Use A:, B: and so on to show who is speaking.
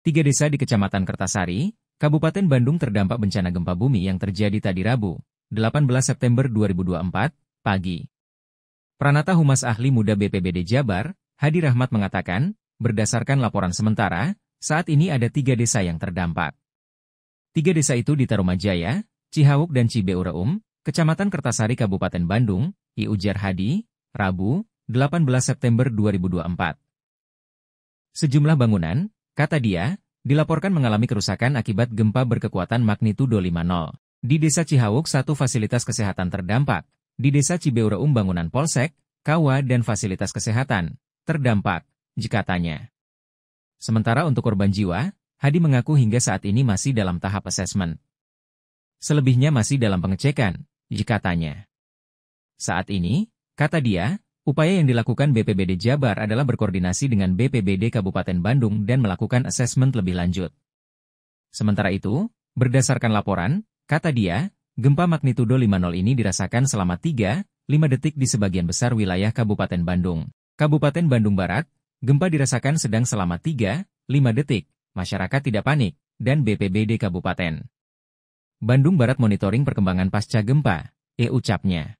A: Tiga desa di Kecamatan Kertasari, Kabupaten Bandung terdampak bencana gempa bumi yang terjadi tadi Rabu, 18 September 2024, pagi. Pranata Humas Ahli Muda BPBD Jabar, Hadi Rahmat mengatakan, berdasarkan laporan sementara, saat ini ada tiga desa yang terdampak. Tiga desa itu di Tarumajaya, Cihawuk dan Cibeureum, Kecamatan Kertasari Kabupaten Bandung, I Ujar Hadi, Rabu, 18 September 2024. Sejumlah bangunan, Kata dia, dilaporkan mengalami kerusakan akibat gempa berkekuatan magnitudo 50. Di Desa Cihawuk satu fasilitas kesehatan terdampak, di Desa Cibeureum, bangunan polsek, kawa dan fasilitas kesehatan, terdampak, jika tanya. Sementara untuk korban jiwa, Hadi mengaku hingga saat ini masih dalam tahap asesmen. Selebihnya masih dalam pengecekan, jika tanya. Saat ini, kata dia, Upaya yang dilakukan BPBD Jabar adalah berkoordinasi dengan BPBD Kabupaten Bandung dan melakukan asesmen lebih lanjut. Sementara itu, berdasarkan laporan, kata dia, gempa magnitudo 5.0 ini dirasakan selama 3, 5 detik di sebagian besar wilayah Kabupaten Bandung. Kabupaten Bandung Barat, gempa dirasakan sedang selama 3, 5 detik, masyarakat tidak panik, dan BPBD Kabupaten. Bandung Barat monitoring perkembangan pasca gempa, e ucapnya.